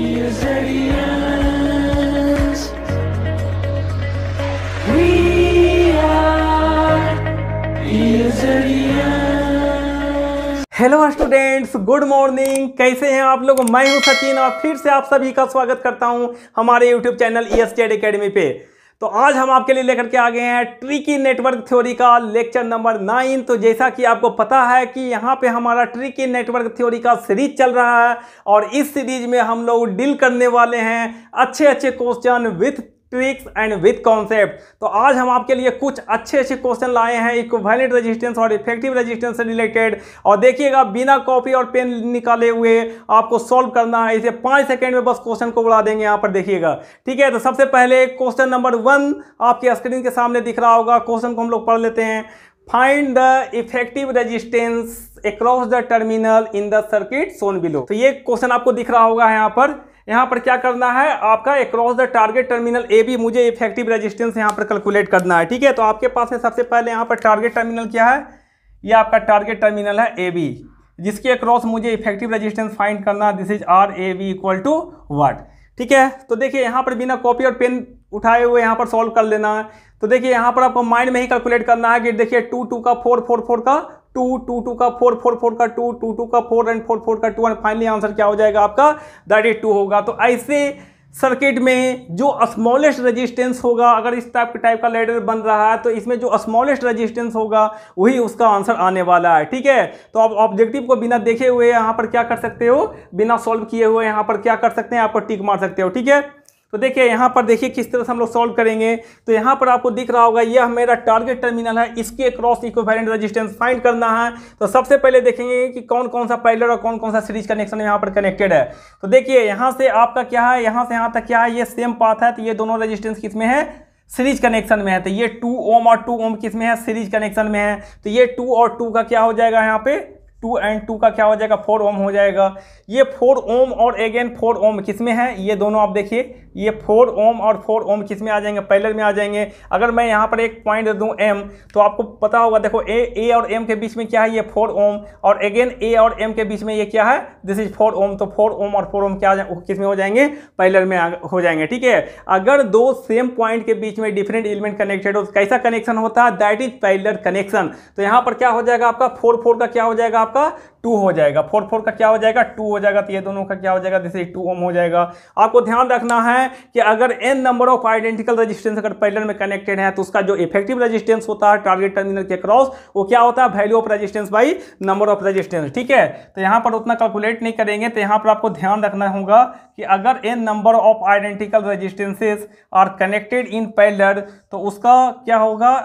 hello students good morning कैसे हैं आप लोग मैं हूं सचिन और फिर से आप सभी का स्वागत करता हूं हमारे YouTube channel E S academy पे तो आज हम आपके लिए लेकर के आ गए हैं ट्रिकी नेटवर्क थ्योरी का लेक्चर नंबर नाइन तो जैसा कि आपको पता है कि यहाँ पे हमारा ट्रिकी नेटवर्क थ्योरी का सीरीज चल रहा है और इस सीरीज में हम लोग डील करने वाले हैं अच्छे अच्छे question with tricks and with concept तो आज हम आपके लिए कुछ अच्छे अच्छे क्वेश्चन लाए हैं इक्विवेलेंट रेजिस्टेंस और इफेक्टिव रेजिस्टेंस से रिलेटेड और देखिएगा बिना कॉपी और पेन निकाले हुए आपको सॉल्व करना है इसे पाँच सेकेंड में बस क्वेश्चन को बुला देंगे यहाँ पर देखिएगा ठीक है तो सबसे पहले क्वेश्चन नंबर वन आपके स्क्रीन के सामने दिख रहा होगा क्वेश्चन को हम लोग पढ़ लेते हैं find the effective resistance across the terminal in the circuit shown below तो ये क्वेश्चन आपको दिख रहा होगा यहाँ पर यहाँ पर क्या करना है आपका across the target terminal A B मुझे इफेक्टिव रेजिस्टेंस यहाँ पर कैलकुलेट करना है ठीक है तो आपके पास में सबसे पहले यहाँ पर टारगेट टर्मिनल क्या है ये आपका टारगेट टर्मिनल है ए बी जिसके अक्रॉस मुझे इफेक्टिव रजिस्टेंस फाइंड करना this is R A B equal to what ठीक है तो देखिए यहाँ पर बिना कॉपी और पेन उठाए हुए यहाँ पर सॉल्व कर लेना है तो देखिए यहाँ पर आपको माइंड में ही कैलकुलेट करना है कि देखिए टू टू का फोर फोर फोर का टू टू टू का फोर फोर फोर का टू टू टू का फोर एंड फोर फोर का टू एंड फाइनली आंसर क्या हो जाएगा आपका दैट इज टू होगा तो ऐसे सर्किट में जो स्मॉलेस्ट रेजिस्टेंस होगा अगर इस टाइप के टाइप का लेडर बन रहा है तो इसमें जो स्मॉलेस्ट रेजिस्टेंस होगा वही उसका आंसर आने वाला है ठीक है तो आप ऑब्जेक्टिव को बिना देखे हुए यहाँ पर क्या कर सकते हो बिना सॉल्व किए हुए यहाँ पर क्या कर सकते हैं यहाँ पर टिक मार सकते हो ठीक है तो देखिए यहाँ पर देखिए किस तरह से हम लोग सॉल्व करेंगे तो यहाँ पर आपको दिख रहा होगा यह मेरा टारगेट टर्मिनल है इसके अक्रॉस इक्विवेलेंट रेजिस्टेंस फाइंड करना है तो सबसे पहले देखेंगे कि कौन कौन सा पैलर और कौन कौन सा सीरीज कनेक्शन यहाँ पर कनेक्टेड है तो देखिए यहाँ से आपका क्या है यहाँ से यहाँ तक क्या है ये सेम पाथ है तो ये दोनों रजिस्टेंस किस में है सीरीज कनेक्शन में है तो ये टू ओम और टू ओम किस में है सीरीज कनेक्शन में है तो ये टू और टू का क्या हो जाएगा यहाँ पे टू एंड टू का क्या हो जाएगा फोर ओम हो जाएगा ये फोर ओम और अगेन फोर ओम किस में है ये दोनों आप देखिए ये फोर ओम और फोर ओम किस में आ जाएंगे पैलर में आ जाएंगे अगर मैं यहाँ पर एक पॉइंट दूँ एम तो आपको पता होगा देखो ए ए और एम के बीच में क्या है ये फोर ओम और अगेन ए और एम के बीच में ये क्या है दिस इज फोर ओम तो फोर ओम और फोर ओम क्या किस में हो जाएंगे पैलर में हो जाएंगे ठीक है अगर दो सेम पॉइंट के बीच में डिफरेंट एलिमेंट कनेक्टेड हो कैसा कनेक्शन होता है दैट इज पैलर कनेक्शन तो यहाँ पर क्या हो जाएगा आपका फोर फोर का क्या हो जाएगा आपका टू हो जाएगा फोर फोर का क्या हो जाएगा टू हो जाएगा तो ये दोनों का क्या हो जाएगा जैसे टू ओम हो जाएगा आपको ध्यान रखना है कि अगर N number of identical resistance अगर पैरेलल में कनेक्टेड है तो उसका जो इफेक्टिव रजिस्टेंस होता है टारगेट टर्मिनल के क्रॉस वो क्या होता है value of resistance by number of resistance ठीक है तो यहाँ पर उतना कैलकुलेट नहीं करेंगे तो यहाँ पर आपको ध्यान रखना होगा कि अगर N number of identical resistances are connected in parallel तो उसका क्या होगा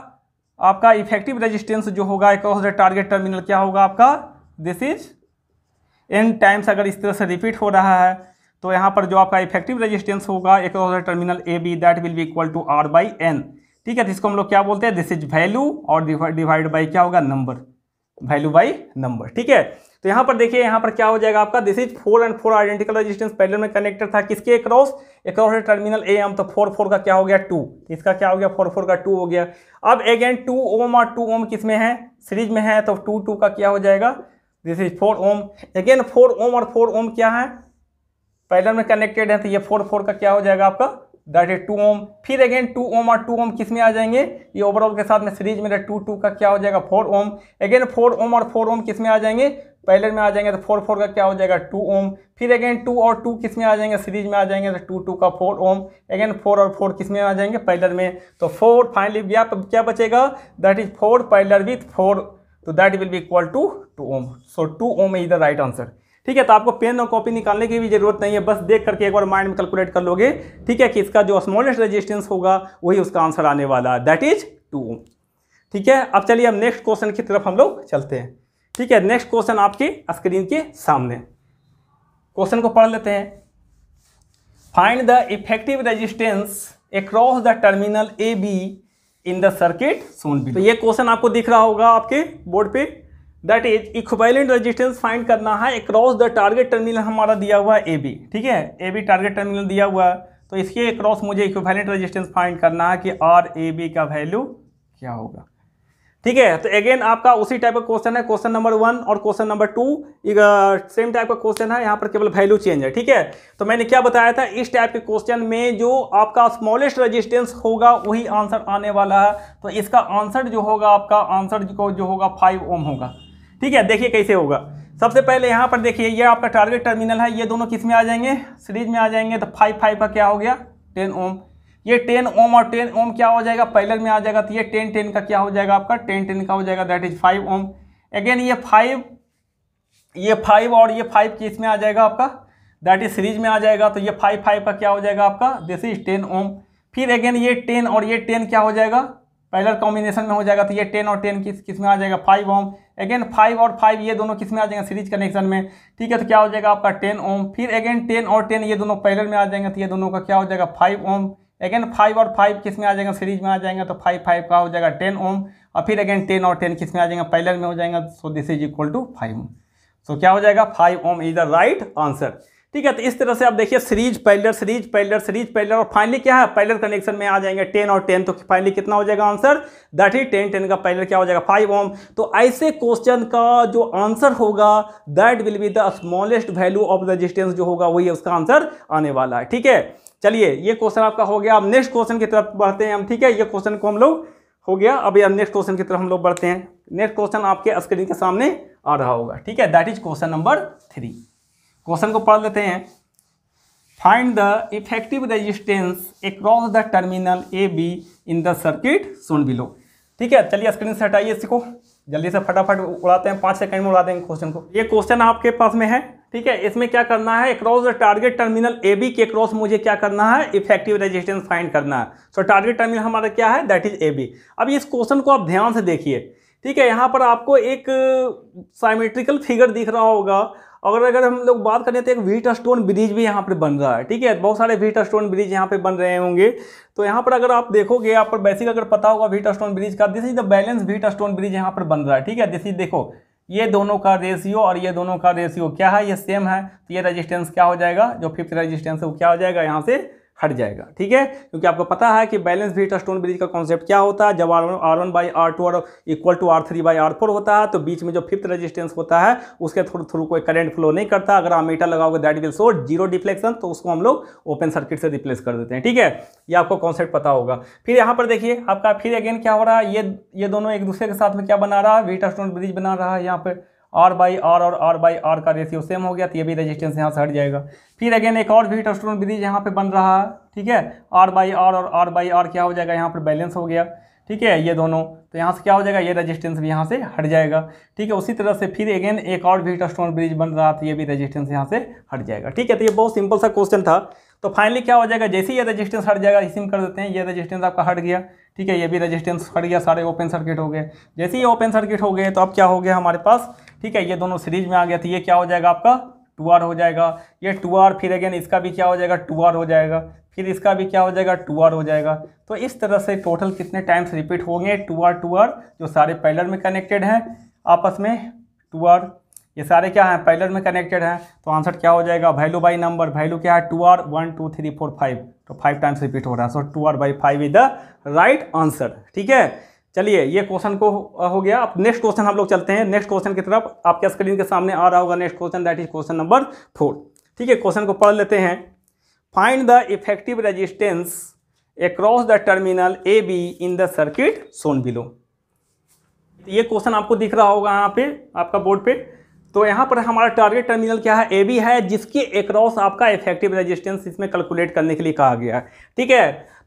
आपका इफेक्टिव रेजिस्टेंस जो होगा क्रॉस टारगेट टर्मिनल क्या होगा आपका दिस इज एन टाइम्स अगर इस तरह से रिपीट हो रहा है तो यहाँ पर जो आपका इफेक्टिव रेजिस्टेंस होगा एक terminal A B that will be equal to R by N ठीक है जिसको तो इसको हम लोग क्या बोलते हैं दिस इज वैल्यू और डिवाइड बाई क्या होगा नंबर वैल्यू बाई नंबर ठीक है तो यहाँ पर देखिए यहाँ पर क्या हो जाएगा आपका this is four and four identical resistance पहले में कनेक्टेड था किसके एक अक्रॉस टर्मिनल ए एम तो फोर फोर का क्या हो गया टू इसका क्या हो गया फोर फोर का टू हो गया अब अगेन टू ओम और टू ओम किस में है सीरीज में है तो टू टू का क्या हो जाएगा this is four ohm again four ohm और फोर ओम क्या है पैलर में कनेक्टेड है तो ये फोर फोर का क्या हो जाएगा आपका दैट इज टू ओम फिर अगेन टू ओम और टू ओम किस में आ जाएंगे ये ओवरऑल के साथ में सीरीज में टू तो टू का क्या हो जाएगा four ohm again four ohm और फोर ओम किस में आ जाएंगे पैलर में आ जाएंगे तो फोर फोर का क्या हो जाएगा टू ओम फिर अगेन टू और टू किस में आ जाएंगे सीरीज में आ जाएंगे तो टू टू का फोर ओम अगेन फोर और फोर किस में आ जाएंगे पैलर में तो फोर फाइनली क्या बचेगा that is four parallel with four तो that will be equal to two ohm so two ohm is the right answer ठीक है तो आपको पेन और कॉपी निकालने की भी जरूरत नहीं है बस देख करके एक बार माइंड में कैलकुलेट कर लोगे ठीक है कि इसका जो स्मॉलेस्ट रेजिस्टेंस होगा वही उसका आंसर आने वाला है दैट इज टू ओम ठीक है अब चलिए अब नेक्स्ट क्वेश्चन की तरफ हम लोग चलते हैं ठीक है नेक्स्ट क्वेश्चन आपके स्क्रीन के सामने क्वेश्चन को पढ़ लेते हैं find the effective resistance across the terminal A B in the circuit shown तो ये क्वेश्चन आपको दिख रहा होगा आपके बोर्ड पे that is equivalent resistance find करना है अक्रॉस द टारगेट टर्मिनल हमारा दिया हुआ है ए बी ठीक है ए बी टारगेट टर्मिनल दिया हुआ है तो इसके अक्रॉस मुझे इक्वाइलेंट रेजिस्टेंस फाइंड करना है कि आर ए बी का वैल्यू क्या होगा ठीक है तो अगेन आपका उसी टाइप का क्वेश्चन है क्वेश्चन नंबर वन और question number two same type का क्वेश्चन है यहाँ पर केवल वैल्यू चेंज है ठीक है तो मैंने क्या बताया था इस टाइप के क्वेश्चन में जो आपका स्मॉलेस्ट रेजिस्टेंस होगा वही आंसर आने वाला है तो इसका आंसर जो होगा आपका आंसर जो, जो होगा फाइव ओम होगा ठीक है देखिए कैसे होगा सबसे पहले यहाँ पर देखिए यह आपका टारगेट टर्मिनल है ये दोनों किस में आ जाएंगे सीरीज में आ जाएंगे तो फाइव फाइव का क्या हो गया टेन ओम ये टेन ओम और टेन ओम क्या हो जाएगा पैलर में आ जाएगा तो ये टेन टेन का क्या हो जाएगा आपका टेन टेन का हो जाएगा that is five ohm again ये फाइव ये फाइव और ये फाइव किस में आ जाएगा आपका दैट इज सीरीज में आ जाएगा तो ये फाइव फाइव का क्या हो जाएगा आपका दिस इज टेन ओम फिर अगेन ये टेन और ये टेन क्या हो जाएगा पैलर कॉम्बिनेशन में हो जाएगा तो ये टेन और टेन किस किस में आ जाएगा फाइव ओम अगेन फाइव और फाइव ये दोनों किस में आ जाएंगे सीरीज कनेक्शन में ठीक है तो क्या हो जाएगा आपका टेन ओम फिर अगेन टेन और टेन ये दोनों पैलर में आ जाएंगे तो ये दोनों का क्या हो जाएगा फाइव ओम अगेन फाइव और फाइव किस में आ जाएगा सीरीज में आ जाएगा तो फाइव फाइव का हो जाएगा टेन ओम और फिर अगेन टेन और टेन किस में आ जाएगा पैलर में हो जाएगा so this is equal to five ohm so क्या हो जाएगा five ohm is the right answer ठीक है तो इस तरह से आप देखिए series parallel series parallel series parallel और फाइनली क्या है पैलर कनेक्शन में आ जाएंगे टेन और टेन तो फाइनली कितना हो जाएगा answer that he ten ten का पैलर क्या हो जाएगा फाइव ओम तो ऐसे क्वेश्चन का जो आंसर होगा that will be the smallest value of resistance जो होगा वही उसका आंसर आने वाला है ठीक है चलिए ये क्वेश्चन आपका हो गया अब नेक्स्ट क्वेश्चन की तरफ बढ़ते हैं हम ठीक है ये क्वेश्चन को हम लोग हो गया अब यार नेक्स्ट क्वेश्चन की तरफ हम लोग बढ़ते हैं नेक्स्ट क्वेश्चन आपके स्क्रीन के सामने आ रहा होगा ठीक है that is question number three question को पढ़ लेते हैं find the effective resistance across the terminal A B in the circuit shown below ठीक है चलिए स्क्रीन से हटाइए इसको जल्दी से फटाफट उड़ाते हैं पाँच सेकंड में उड़ा देंगे क्वेश्चन को ये क्वेश्चन आपके पास में है ठीक है इसमें क्या करना है across the target terminal A B के क्रॉस मुझे क्या करना है इफेक्टिव रेजिस्टेंस फाइंड करना है सो टारगेट टर्मिनल हमारा क्या है दैट इज ए बी अब इस क्वेश्चन को आप ध्यान से देखिए ठीक है यहाँ पर आपको एक साइमेट्रिकल uh, फिगर दिख रहा होगा अगर अगर हम लोग बात करें तो एक वीट स्टोन ब्रिज भी यहाँ पर बन रहा है ठीक है बहुत सारे वीट स्टोन ब्रिज यहाँ पर बन रहे होंगे तो यहाँ पर अगर आप देखोगे यहाँ पर बेसिक अगर पता होगा वीट स्टोन ब्रिज का this is the balance Wheatstone bridge यहाँ पर बन रहा है ठीक है दिस इज देखो ये दोनों का रेशियो और ये दोनों का रेशियो क्या है ये सेम है तो ये रजिस्टेंस क्या हो जाएगा जो फिफ्थ रजिस्टेंस है वो क्या हो जाएगा यहाँ से हट जाएगा ठीक है क्योंकि आपको पता है कि बैलेंस भी स्टोन ब्रिज का कॉन्सेप्ट क्या होता है जब R one R one by R two और equal to R three by R four होता है तो बीच में जो फिफ्थ रेजिस्टेंस होता है उसके थ्रू थ्रू कोई करंट फ्लो नहीं करता अगर आप मीटर लगाओगे that will show zero deflection तो उसको हम लोग ओपन सर्किट से रिप्लेस कर देते हैं ठीक है ये आपको कॉन्सेप्ट पता होगा फिर यहाँ पर देखिए आपका फिर अगेन क्या हो रहा है ये ये दोनों एक दूसरे के साथ में क्या बना रहा है वीटा स्टोन ब्रिज बना रहा है यहाँ पर आर बाई आर और आर बाई आर का रेशियो सेम हो गया तो ये भी रेजिस्टेंस यहाँ से हट जाएगा फिर अगेन एक और भी टस्टोन ब्रिज यहाँ पे बन रहा है ठीक है आर बाई आर और आर बाई आर क्या हो जाएगा यहाँ पर बैलेंस हो गया ठीक है ये दोनों तो यहाँ से क्या हो जाएगा ये रेजिस्टेंस भी यहाँ से हट जाएगा ठीक है उसी तरह से फिर अगेन एक और भी स्टोन ब्रिज बन रहा था ये भी रेजिस्टेंस यहाँ से हट जाएगा ठीक है तो ये बहुत सिंपल सा क्वेश्चन था तो फाइनली क्या हो जाएगा जैसे ही ये रेजिस्टेंस हट जाएगा इसी में कर देते हैं ये रेजिस्टेंस आपका हट गया ठीक है ये भी रेजिस्टेंस हट गया सारे ओपन सर्किट हो गए जैसे ही ओपन सर्किट हो गए तो अब क्या हो गया हमारे पास ठीक है ये दोनों सीरीज में आ गया तो ये क्या हो जाएगा आपका टू आर हो जाएगा ये टू आर फिर अगेन इसका भी क्या हो जाएगा टू आर हो जाएगा फिर इसका भी क्या हो जाएगा टू आर हो जाएगा तो इस तरह से टोटल कितने टाइम्स रिपीट होंगे टू आर टू आर जो सारे पैलर में कनेक्टेड हैं आपस में टू आर ये सारे क्या हैं पैलर में कनेक्टेड हैं तो आंसर क्या हो जाएगा वैल्यू बाई नंबर वैल्यू क्या है two R one two three four five तो फाइव टाइम्स रिपीट हो रहा है so two R by five is the right answer ठीक है चलिए ये क्वेश्चन को हो गया अब नेक्स्ट क्वेश्चन हम लोग चलते हैं नेक्स्ट क्वेश्चन की तरफ आपके स्क्रीन के सामने आ रहा होगा next question that is question number four ठीक है क्वेश्चन को पढ़ लेते हैं the effective resistance resistance the terminal A B in the circuit shown below ये क्वेश्चन आपको दिख रहा होगा यहाँ पे आपका बोर्ड पे तो यहाँ पर हमारा टारगेट टर्मिनल क्या है ए बी है जिसके एक्रॉस आपका इफेक्टिव रेजिस्टेंस इसमें कैलकुलेट करने के लिए कहा गया है ठीक है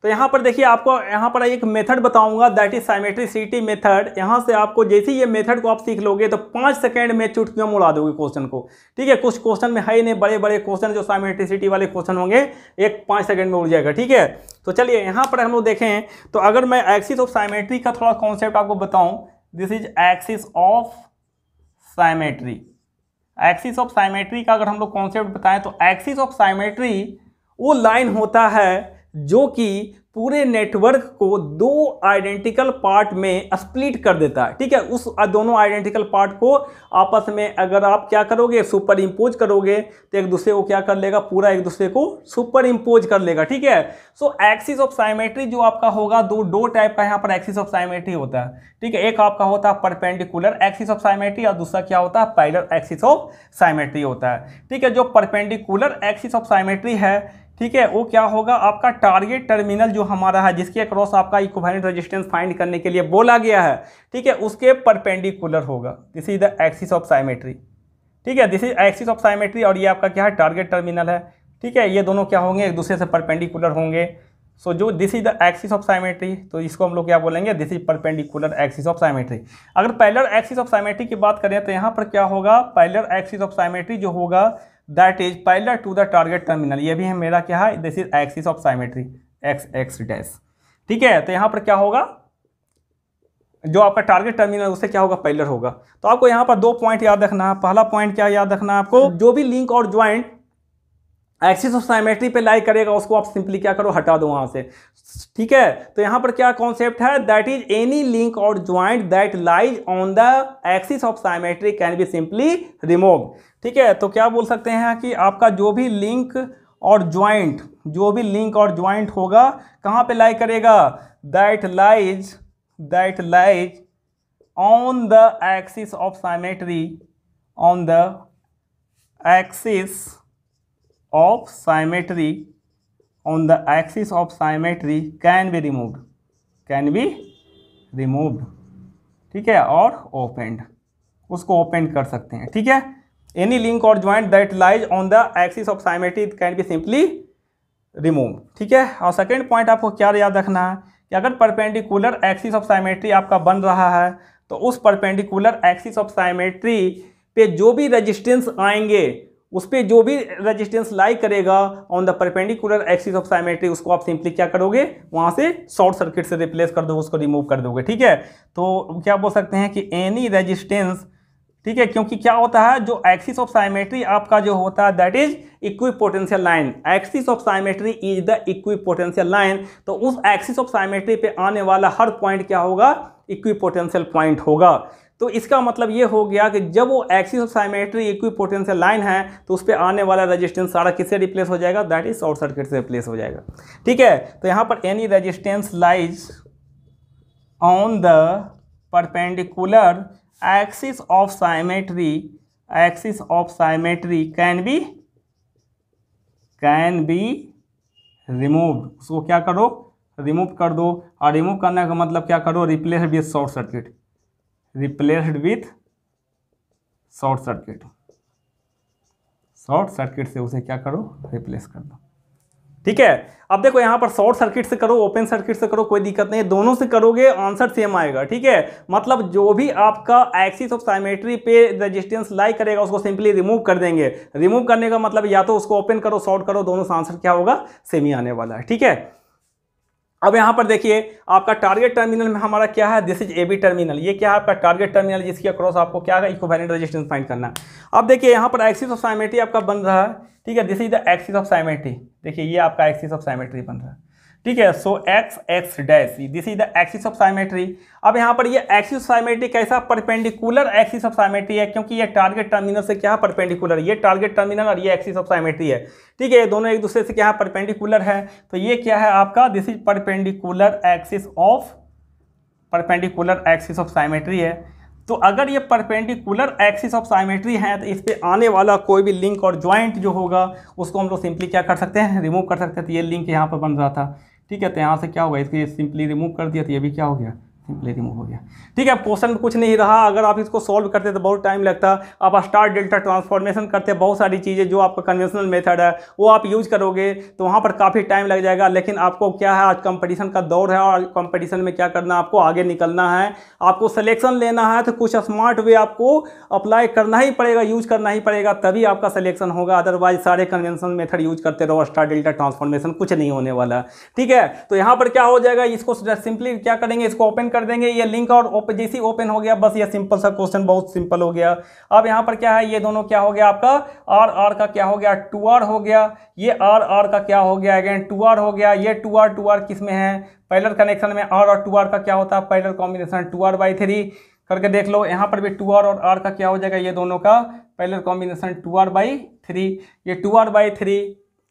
तो यहाँ पर देखिए आपको यहाँ पर एक मेथड बताऊंगा दैट इज सिटी मेथड यहाँ से आपको जैसे ही ये मेथड को आप सीख लोगे तो पाँच सेकंड में चुटकियों उड़ा दोगे क्वेश्चन को ठीक है कुछ क्वेश्चन में है ही नहीं बड़े बड़े क्वेश्चन जो सिटी वाले क्वेश्चन होंगे एक पाँच सेकेंड में उड़ जाएगा ठीक है तो चलिए यहाँ पर हम लोग देखें तो अगर मैं एक्सिस ऑफ साइमेट्री का थोड़ा कॉन्सेप्ट आपको बताऊँ this is axis of symmetry axis of symmetry का अगर हम लोग कॉन्सेप्ट बताएं तो एक्सिस ऑफ साइमेट्री वो लाइन होता है जो कि पूरे नेटवर्क को दो आइडेंटिकल पार्ट में स्प्लिट कर देता है ठीक है उस दोनों आइडेंटिकल पार्ट को आपस में अगर आप क्या करोगे सुपर इम्पोज करोगे तो एक दूसरे को क्या कर लेगा पूरा एक दूसरे को सुपर इम्पोज कर लेगा ठीक है सो एक्सिस ऑफ साइमेट्री जो आपका होगा दो दो टाइप का यहाँ पर एक्सिस ऑफ साइमेट्री होता है ठीक है एक आपका होता है परपेंडिकुलर एक्सिस ऑफ साइमेट्री और दूसरा क्या होता है पैलर एक्सिस ऑफ साइमेट्री होता है ठीक है जो परपेंडिकुलर एक्सिस ऑफ साइमेट्री है ठीक है वो क्या होगा आपका टारगेट टर्मिनल जो हमारा है जिसके अक्रॉस आपका इक्विवेलेंट रेजिस्टेंस फाइंड करने के लिए बोला गया है ठीक है उसके परपेंडिकुलर होगा this is the axis of symmetry ठीक है this is axis of symmetry और ये आपका क्या है टारगेट टर्मिनल है ठीक है ये दोनों क्या होंगे एक दूसरे से परपेंडिकुलर होंगे सो so, जो this is the axis of symmetry तो इसको हम लोग क्या बोलेंगे this is perpendicular axis of symmetry अगर पैलर एक्सिस ऑफ साइमेट्री की बात करें तो यहाँ पर क्या होगा पैलर एक्सिस ऑफ साइमेट्री जो होगा that is parallel to the target terminal ये भी है मेरा क्या है this is axis of symmetry X X dash ठीक है तो यहाँ पर क्या होगा जो आपका टारगेट टर्मिनल उससे क्या होगा पैलर होगा तो आपको यहाँ पर दो पॉइंट याद रखना है पहला पॉइंट क्या याद रखना है आपको जो भी लिंक और ज्वाइंट एक्सिस ऑफ साइमेट्री पे लाइक करेगा उसको आप सिंपली क्या करो हटा दो वहां से ठीक है तो यहाँ पर क्या कॉन्सेप्ट है दैट इज एनी लिंक और joint that lies on the axis of symmetry can be simply remove ठीक है तो क्या बोल सकते हैं कि आपका जो भी लिंक और ज्वाइंट जो भी लिंक और ज्वाइंट होगा कहाँ पे लाइक करेगा that lies that lies on the axis of symmetry on the axis of symmetry on the axis of symmetry can be removed can be removed ठीक है और opened उसको opened कर सकते हैं ठीक है any link or joint that lies on the axis of symmetry can be simply removed ठीक है और second point आपको क्या याद रखना है कि अगर परपेंडिकुलर एक्सिस ऑफ साइमेट्री आपका बन रहा है तो उस परपेंडिकुलर एक्सिस ऑफ साइमेट्री पे जो भी रेजिस्टेंस आएंगे उस पर जो भी रेजिस्टेंस लाई करेगा on the perpendicular axis of symmetry उसको आप सिंपली क्या करोगे वहाँ से शॉर्ट सर्किट से रिप्लेस कर दोगे उसको रिमूव कर दोगे ठीक है तो क्या बोल सकते हैं कि एनी रेजिस्टेंस ठीक है क्योंकि क्या होता है जो एक्सिस ऑफ साइमेट्री आपका जो होता है that is equipotential line axis of symmetry is the equipotential line तो उस एक्सिस ऑफ साइमेट्री पे आने वाला हर पॉइंट क्या होगा इक्वी पोटेंशियल पॉइंट होगा तो इसका मतलब ये हो गया कि जब वो axis of symmetry equipotential line है तो उस पर आने वाला रेजिस्टेंस सारा किससे रिप्लेस हो जाएगा दैट इज शॉर्ट सर्किट से रिप्लेस हो जाएगा ठीक है तो यहाँ पर any resistance lies on the perpendicular axis of symmetry axis of symmetry can be can be remove उसको क्या करो रिमूव कर दो और रिमूव करने का मतलब क्या करो replace with short circuit replaced with short circuit short circuit से उसे क्या करो रिप्लेस कर दो ठीक है अब देखो यहां पर शॉर्ट सर्किट से करो ओपन सर्किट से करो कोई दिक्कत नहीं दोनों से करोगे आंसर सेम आएगा ठीक है मतलब जो भी आपका एक्सिस ऑफ साइमेट्री पे रेजिस्टेंस लाई करेगा उसको सिंपली रिमूव कर देंगे रिमूव करने का मतलब या तो उसको ओपन करो शॉर्ट करो दोनों से आंसर क्या होगा सेम ही आने वाला है ठीक है अब यहाँ पर देखिए आपका टारगेट टर्मिनल में हमारा क्या है this is A B terminal ये क्या है आपका टारगेट टर्मिनल जिसके अक्रॉस आपको क्या है इक्विवेलेंट रेजिस्टेंस फाइंड करना अब देखिए यहाँ पर एक्सिस ऑफ साइमेट्री आपका बन रहा है ठीक है this is the axis of symmetry देखिए ये आपका एक्सिस ऑफ साइमेट्री बन रहा है ठीक है so X X dash this is the axis of symmetry अब यहाँ पर ये एक्सिस साइमेट्री कैसा परपेंडिकुलर एक्सिस ऑफ साइमेट्री है क्योंकि ये टारगेट टर्मिनल से क्या परपेंडिकुलर ये टारगेट टर्मिनल और ये एक्सिस ऑफ साइमेट्री है ठीक है ये दोनों एक दूसरे से क्या परपेंडिकुलर है तो ये क्या है आपका this is perpendicular axis of perpendicular axis of symmetry है तो अगर ये परपेंडिकुलर एक्सिस ऑफ साइमेट्री है तो इस पर आने वाला कोई भी लिंक और ज्वाइंट जो होगा उसको हम लोग सिंपली क्या कर सकते हैं रिमूव कर सकते हैं तो ये लिंक यहाँ पर बन रहा था ठीक है तो यहाँ से क्या होगा इसके सिंपली रिमूव कर दिया तो ये भी क्या हो गया ले रिमूव हो गया ठीक है क्वेश्चन में कुछ नहीं रहा अगर आप इसको सॉल्व करते तो बहुत टाइम लगता आप स्टार डेल्टा ट्रांसफॉर्मेशन करते बहुत सारी चीज़ें जो आपका कन्वेंशनल मेथड है वो आप यूज करोगे तो वहाँ पर काफ़ी टाइम लग जाएगा लेकिन आपको क्या है आज कंपटीशन का दौर है और कंपटीशन में क्या करना आपको आगे निकलना है आपको सलेक्शन लेना है तो कुछ स्मार्ट वे आपको अप्लाई करना ही पड़ेगा यूज करना ही पड़ेगा तभी आपका सलेक्शन होगा अदरवाइज सारे कन्वेंशनल मेथड यूज करते रहो स्टार डेल्टा ट्रांसफॉर्मेशन कुछ नहीं होने वाला ठीक है तो यहाँ पर क्या हो जाएगा इसको सिंपली क्या करेंगे इसको ओपन कर देंगे ये लिंक और ओपन जैसे ही ओपन हो गया बस ये सिंपल सा क्वेश्चन बहुत सिंपल हो गया अब यहाँ पर क्या है ये दोनों क्या हो गया आपका आर आर का क्या हो गया टू आर हो गया ये आर आर का क्या हो गया अगेन टू आर हो गया ये टू आर टू आर किस में है पैलर कनेक्शन में आर और टू आर का क्या होता है parallel combination two R by three करके देख लो यहाँ पर भी टू आर और आर का क्या हो जाएगा ये दोनों का parallel combination two R by three ये टू आर बाई थ्री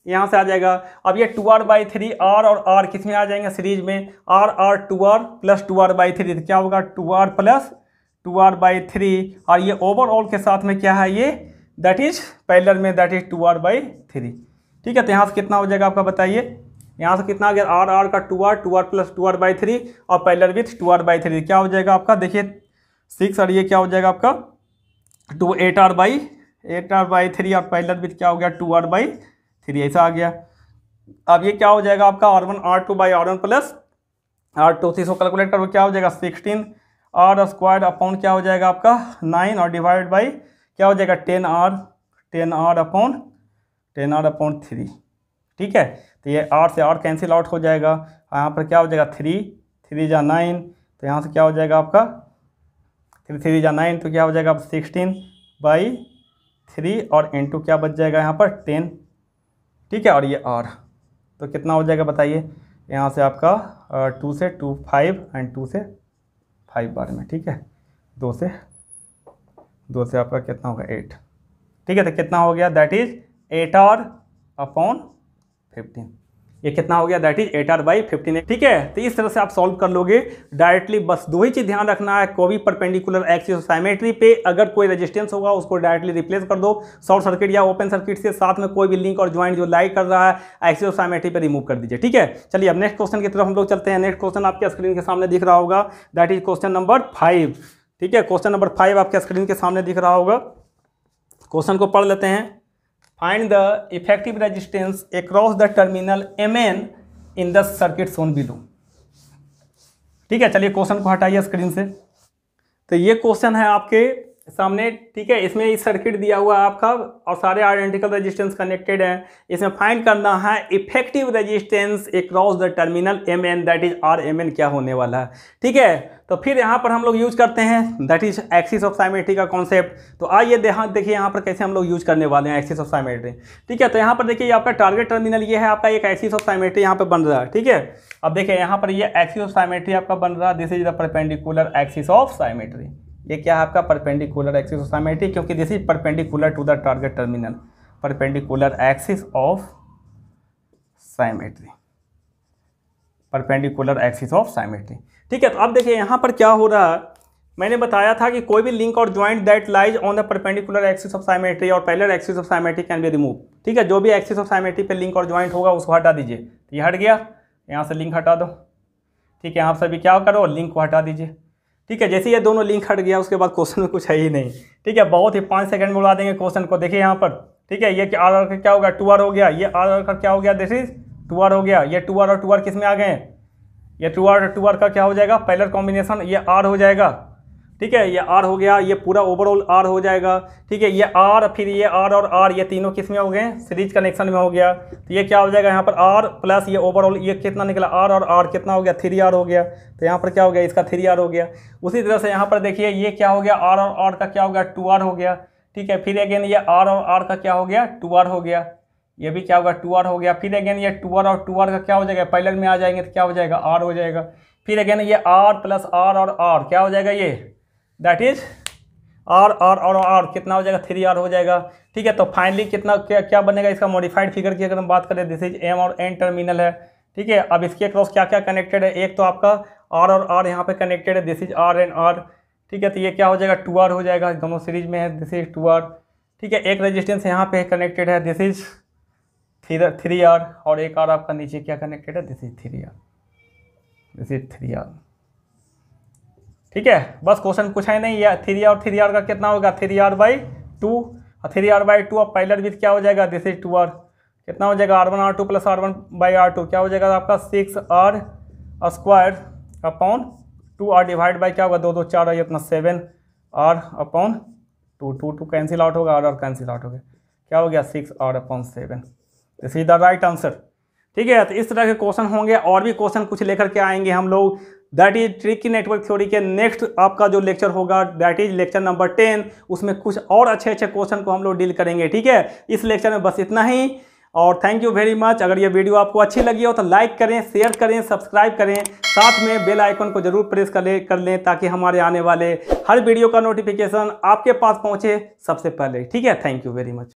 यहाँ से आ जाएगा अब ये two R by three R और आर किस में आ जाएंगे सीरीज में R R two R plus two R by three क्या होगा two R plus two R by three और ये ओवरऑल के साथ में क्या है ये दैट इज पैलर में that is two R by three ठीक है तो यहाँ से कितना हो जाएगा आपका बताइए यहाँ से कितना आ गया आर आर का two R two R plus two R by three और parallel with two R by three क्या हो जाएगा आपका देखिए सिक्स और ये क्या हो जाएगा आपका two eight R by eight R by three और पैलर विथ क्या हो गया टू आर बाई थ्री ऐसा आ गया अब ये क्या हो जाएगा आपका R one R two by R one plus R two three इसको कैलकुलेट करो क्या हो जाएगा सिक्सटीन आर स्क्वायर अपॉन क्या हो जाएगा आपका नाइन और डिवाइड बाई क्या हो जाएगा ten R ten R upon ten R upon three ठीक है तो ये आर से आर कैंसिल आउट हो जाएगा यहाँ पर क्या हो जाएगा थ्री थ्री जा नाइन तो यहाँ से क्या हो जाएगा आपका थ्री थ्री जा नाइन तो क्या हो जाएगा सिक्सटीन बाई थ्री और इंटू क्या बच जाएगा यहाँ पर टेन ठीक है और ये और तो कितना हो जाएगा बताइए यहाँ से आपका टू से टू फाइव एंड टू से फाइव बार में ठीक है दो से दो से आपका कितना होगा एट ठीक है तो कितना हो गया दैट इज एट और अपॉन फिफ्टीन ये कितना हो गया that is eight R by fifteen ठीक है तो इस तरह से आप सॉल्व कर लोगे डायरेक्टली बस दो ही चीज़ ध्यान रखना है कोवी परपेंडिकुलर एक्सिस साइमेट्री पे अगर कोई रेजिस्टेंस होगा उसको डायरेक्टली रिप्लेस कर दो शॉर्ट सर्किट या ओपन सर्किट से साथ में कोई भी लिंक और ज्वाइंट जो लाइक कर रहा है एक्सिस साइमेट्री पर रिमूव कर दीजिए ठीक है चलिए अब नेक्स्ट क्वेश्चन की तरफ हम लोग चलते हैं नेक्स्ट क्वेश्चन आपके स्क्रीन के सामने दिख रहा होगा that is question number five ठीक है क्वेश्चन नंबर फाइव आपके स्क्रीन के सामने दिख रहा होगा क्वेश्चन को पढ़ लेते हैं find the effective resistance across the terminal M N in the circuit shown below ठीक है चलिए क्वेश्चन को हटाइए स्क्रीन से तो ये क्वेश्चन है आपके सामने ठीक है इसमें इस सर्किट दिया हुआ है आपका और सारे आइडेंटिकल रेजिस्टेंस कनेक्टेड है इसमें फाइंड करना है effective resistance across the terminal M N that is R M N क्या होने वाला है ठीक है तो फिर यहाँ पर हम लोग यूज करते हैं that is axis of symmetry का कॉन्सेप्ट तो आइए यहाँ देखिए यहाँ पर कैसे हम लोग यूज करने वाले हैं एक्सिस ऑफ साइमेट्री ठीक है तो यहाँ पर देखिए आपका टारगेट टर्मिनल ये है आपका एक एक्सिस ऑफ साइमेट्री यहाँ पर बन रहा है ठीक है अब देखिए यहाँ पर ये एक्सिस ऑफ साइमेट्री आपका बन रहा है this is the perpendicular axis of symmetry ये क्या है आपका परपेंडिकुलर एक्सिस ऑफ साइमेट्री क्योंकि this is perpendicular to the target terminal perpendicular axis of symmetry perpendicular axis of symmetry ठीक है तो अब देखिए यहाँ पर क्या हो रहा है मैंने बताया था कि कोई भी लिंक और joint that lies on the perpendicular axis of symmetry और parallel axis of symmetry can be remove ठीक है जो भी एक्सिस ऑफ साइमेट्री पे लिंक और ज्वाइंट होगा उसको हटा दीजिए तो ये हट गया यहाँ से लिंक हटा दो ठीक है आप सभी क्या करो लिंक को हटा दीजिए ठीक है जैसे ये दोनों लिंक हट गया उसके बाद क्वेश्चन में कुछ है ही नहीं ठीक है बहुत ही पाँच सेकंड में उड़ा देंगे क्वेश्चन को देखिए यहाँ पर ठीक है ये आर आर का क्या होगा टू आर हो गया ये आर आर का क्या हो गया दिस इज टू आर हो गया ये टू आर और टू आर किस में आ गए ये टू आर टू आर का क्या हो जाएगा पैलर कॉम्बिनेशन ये आर हो जाएगा ठीक है ये आर हो गया ये पूरा ओवरऑल आर हो जाएगा ठीक है ये आर फिर ये आर और आर ये तीनों किस में हो गए सीरीज कनेक्शन में हो गया तो ये क्या हो जाएगा यहाँ पर आर प्लस ये ओवरऑल ये कितना निकला आर और आर कितना हो गया थ्री आर हो गया तो यहाँ पर क्या हो गया इसका थ्री आर हो गया उसी तरह से यहाँ पर देखिए ये क्या हो गया आर और आर का क्या हो गया टू आर हो गया ठीक है फिर अगेन ये आर और आर का क्या हो गया टू आर हो गया ये भी क्या होगा टू आर हो गया फिर अगेन ये टू आर और टू आर का क्या हो जाएगा पैलर में आ जाएंगे तो क्या हो जाएगा आर हो जाएगा फिर अगेन ये आर प्लस आर और आर क्या हो जाएगा ये दैट इज आर आर और आर कितना हो जाएगा थ्री आर हो जाएगा ठीक है तो फाइनली कितना क्या क्या बनेगा इसका मॉडिफाइड फिगर की अगर हम बात करें दिस इज एम और एन टर्मिनल है ठीक है अब इसके क्रॉस क्या क्या कनेक्टेड है एक तो आपका आर और आर यहाँ पे कनेक्टेड है this is R and R ठीक है तो ये क्या हो जाएगा टू आर हो जाएगा दोनों सीरीज में है दिस इज टू आर ठीक है एक रजिस्टेंस यहाँ पे कनेक्टेड है this is three three R और एक आर आपका नीचे क्या कनेक्टेड है this is three R this is three R ठीक है बस क्वेश्चन पूछा ही नहीं है थ्री आर थ्री आर का कितना होगा थ्री आर बाई टू और थ्री आर बाई टू अब पैलर विथ क्या हो जाएगा दिस इज टू आर कितना हो जाएगा R one R two plus R one by R two क्या हो जाएगा आपका six R square upon two R divide by क्या होगा दो दो चार आई अपना seven R upon two two two cancel out होगा आर आर कैंसिल आउट हो गया क्या हो गया six R upon seven this is the right answer ठीक है तो इस तरह के क्वेश्चन होंगे और भी क्वेश्चन कुछ लेकर के आएंगे हम लोग that is tricky network theory के नेक्स्ट आपका जो लेक्चर होगा that is lecture number ten उसमें कुछ और अच्छे अच्छे क्वेश्चन को हम लोग डील करेंगे ठीक है इस लेक्चर में बस इतना ही और थैंक यू वेरी मच अगर ये वीडियो आपको अच्छी लगी हो तो लाइक करें शेयर करें सब्सक्राइब करें साथ में बेल आइकन को जरूर प्रेस कर ले कर लें ताकि हमारे आने वाले हर वीडियो का नोटिफिकेशन आपके पास पहुंचे सबसे पहले ठीक है थैंक यू वेरी मच